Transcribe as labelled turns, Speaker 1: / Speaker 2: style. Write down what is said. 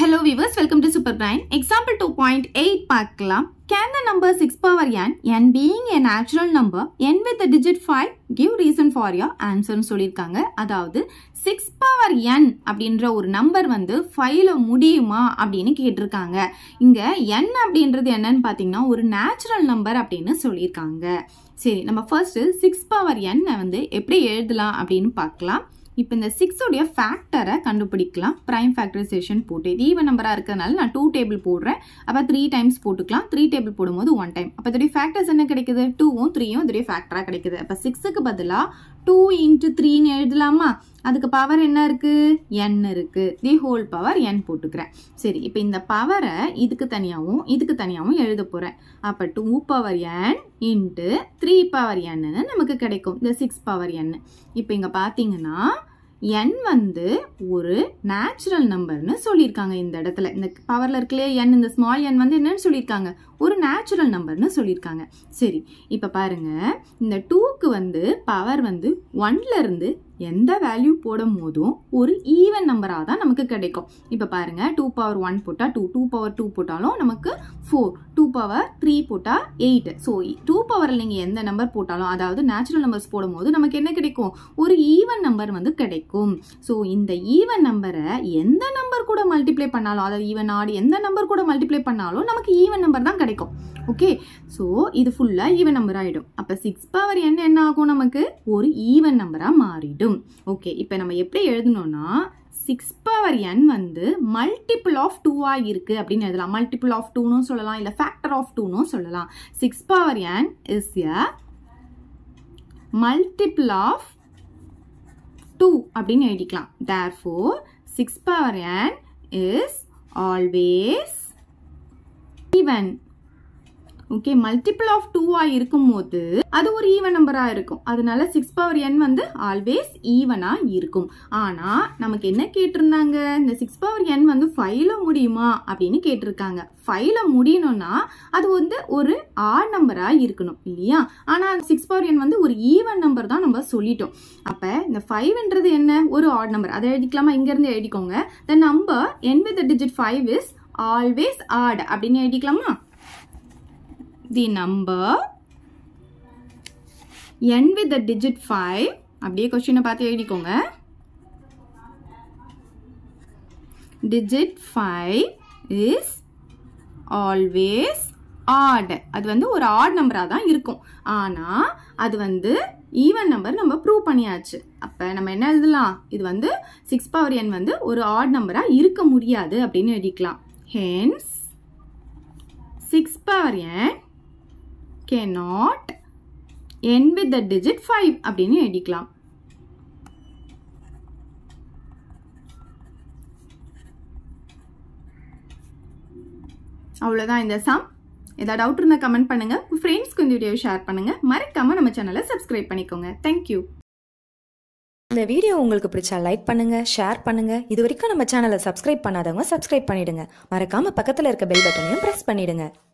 Speaker 1: Hello viewers, welcome to super Example example two point eight பார்க்கலாம் can power number six power n n being a natural number n with give five give reason for சொல்லிருக்காங்க. ஆன்சர்னு சொல்லியிருக்காங்க அதாவது six power என் அப்படின்ற ஒரு number வந்து 5ல முடியுமா அப்படின்னு கேட்டிருக்காங்க இங்கே என் அப்படின்றது என்ன பார்த்தீங்கன்னா ஒரு நேச்சுரல் நம்பர் அப்படின்னு சொல்லியிருக்காங்க சரி நம்ம first சிக்ஸ் பவர் என் வந்து எப்படி எழுதலாம் அப்படின்னு பார்க்கலாம் இப்போ இந்த சிக்ஸோடைய ஃபேக்டரை கண்டுபிடிக்கலாம் ப்ரைம் ஃபேக்டரைசேஷன் போட்டு இது ஈவன் நம்பராக இருக்கிறதுனால நான் டூ டேபிள் போடுறேன் அப்போ த்ரீ டைம்ஸ் போட்டுக்கலாம் த்ரீ டேபிள் போடும்போது ஒன் டைம் அப்போ இதோடைய ஃபேக்டர்ஸ் என்ன கிடைக்குது டூவும் த்ரீயும் இதோடைய ஃபேக்டராக கிடைக்குது அப்போ சிக்ஸுக்கு பதிலாக டூ இன்ட்டு த்ரீன்னு எழுதலாமா அதுக்கு பவர் என்ன இருக்குது என் இருக்குது தி ஹோல் பவர் என் போட்டுக்கிறேன் சரி இப்போ இந்த பவரை இதுக்கு தனியாகவும் இதுக்கு தனியாகவும் எழுத போகிறேன் அப்போ two power n into three power என்னன்னு நமக்கு கிடைக்கும் இந்த சிக்ஸ் பவர் என் இப்போ இங்கே பார்த்தீங்கன்னா என் வந்து ஒரு நேச்சுரல் நம்பர்னு சொல்லியிருக்காங்க இந்த இடத்துல இந்த பவரில் இருக்கலையே என் இந்த ஸ்மால் என் வந்து என்னன்னு சொல்லியிருக்காங்க ஒரு நேச்சுரல் நம்பர்னு சொல்லியிருக்காங்க சரி இப்போ பாருங்க இந்த டூ நமக்கு வந்து பவர் வந்து இருந்து எந்த வேல்யூ போடும் போதும் ஒரு ஈவன் நம்பராக தான் நமக்கு கிடைக்கும் இப்போ பாருங்கள் டூ பவர் ஒன் போட்டால் டூ டூ பவர் டூ போட்டாலும் நமக்கு ஃபோர் டூ பவர் த்ரீ போட்டால் எயிட் ஸோ டூ பவரில் நீங்கள் எந்த நம்பர் போட்டாலும் அதாவது நேச்சுரல் நம்பர்ஸ் போடும் போது நமக்கு என்ன கிடைக்கும் ஒரு ஈவன் நம்பர் வந்து கிடைக்கும் ஸோ இந்த ஈவன் நம்பரை எந்த நம்பர் கூட மல்டிப்ளை பண்ணாலும் அதாவது ஈவன் ஆடு எந்த நம்பர் கூட மல்டிப்ளை பண்ணாலும் நமக்கு ஈவன் நம்பர் தான் கிடைக்கும் ஓகே ஸோ இது ஃபுல்லாக ஈவன் நம்பர் ஆகிடும் அப்போ சிக்ஸ் பவர் என்ன என்ன ஆகும் நமக்கு ஒரு ஈவன் நம்பராக மாறிடும் ஓகே இப்போ நம்ம எப்படி எழுதணும்னா சிக்ஸ் பவர் என் வந்து மல்டிபிள் ஆஃப் டூவாக இருக்குது அப்படின்னு எழுதலாம் மல்டிபிள் ஆஃப் டூனும் சொல்லலாம் இல்லை ஃபேக்டர் ஆஃப் டூனும் சொல்லலாம் six power n is a multiple of two அப்படின்னு எழுதிக்கலாம் therefore six power n is always even okay multiple of டூவாக இருக்கும் போது அது ஒரு ஈவன் நம்பராக இருக்கும் அதனால சிக்ஸ் பவர் என் வந்து ஆல்வேஸ் ஈவனாக இருக்கும் ஆனால் நமக்கு என்ன கேட்டிருந்தாங்க இந்த சிக்ஸ் பவர் என் வந்து ஃபைவ்ல முடியுமா அப்படின்னு கேட்டிருக்காங்க ஃபைவ்ல முடியணும்னா அது வந்து ஒரு ஆட் நம்பராக இருக்கணும் இல்லையா ஆனால் சிக்ஸ் பவர் என் வந்து ஒரு ஈவன் நம்பர் தான் நம்ம சொல்லிட்டோம் அப்போ இந்த ஃபைவ்ன்றது என்ன ஒரு ஆட் நம்பர் அதை எழுதிக்கலாமா இங்கேருந்து எழுதிக்கோங்க the number n with digit five is always odd அப்படின்னு எழுதிக்கலாமா the number n with the digit 5 அப்படியே கொஸ்டினை பார்த்து எழுதிக்கோங்க digit 5 is always odd அது வந்து ஒரு odd நம்பராக தான் இருக்கும் ஆனால் அது வந்து ஈவன் நம்பர் நம்ம ப்ரூவ் பண்ணியாச்சு அப்போ நம்ம என்ன எழுதலாம் இது வந்து சிக்ஸ் பவர் என் வந்து ஒரு ஆட் நம்பராக இருக்க முடியாது அப்படின்னு எழுதிக்கலாம் hence six power n cannot end with the digit 5 அப்படின்னு எழுதிக்கலாம் அவ்வளோதான் இந்த சம் ஏதாவது டவுட் இருந்தால் கமெண்ட் பண்ணுங்கள் உங்கள் ஃப்ரெண்ட்ஸ்க்கு இந்த வீடியோவை ஷேர் பண்ணுங்கள் மறக்காமல் நம்ம சேனலை சப்ஸ்கிரைப் பண்ணிக்கோங்க தேங்க்யூ இந்த வீடியோ உங்களுக்கு பிடிச்சா லைக் பண்ணுங்கள் ஷேர் பண்ணுங்கள் இது வரைக்கும் நம்ம சேனலை சப்ஸ்கிரைப் பண்ணாதவங்க சப்ஸ்கிரைப் பண்ணிவிடுங்க மறக்காமல் பக்கத்தில் இருக்க பெல் பட்டனையும் ப்ரெஸ் பண்ணிவிடுங்க